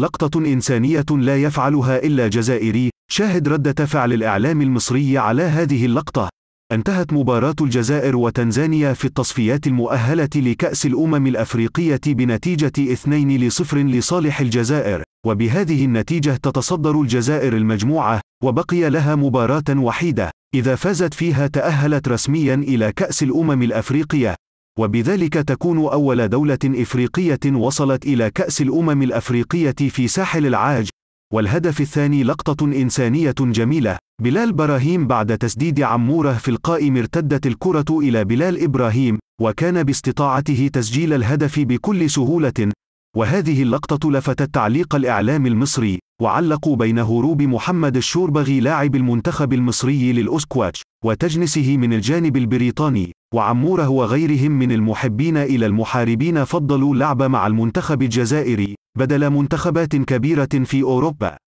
لقطة إنسانية لا يفعلها إلا جزائري، شاهد ردة فعل الإعلام المصري على هذه اللقطة. انتهت مباراة الجزائر وتنزانيا في التصفيات المؤهلة لكأس الأمم الأفريقية بنتيجة 2 لصفر لصالح الجزائر، وبهذه النتيجة تتصدر الجزائر المجموعة، وبقي لها مباراة وحيدة، إذا فازت فيها تأهلت رسميا إلى كأس الأمم الأفريقية، وبذلك تكون أول دولة إفريقية وصلت إلى كأس الأمم الأفريقية في ساحل العاج، والهدف الثاني لقطة إنسانية جميلة، بلال براهيم بعد تسديد عموره في القائم ارتدت الكرة إلى بلال إبراهيم، وكان باستطاعته تسجيل الهدف بكل سهولة، وهذه اللقطة لفتت تعليق الإعلام المصري، وعلقوا بين هروب محمد الشوربغي لاعب المنتخب المصري للأسكواتش، وتجنسه من الجانب البريطاني، وعموره وغيرهم من المحبين إلى المحاربين فضلوا اللعب مع المنتخب الجزائري بدل منتخبات كبيرة في أوروبا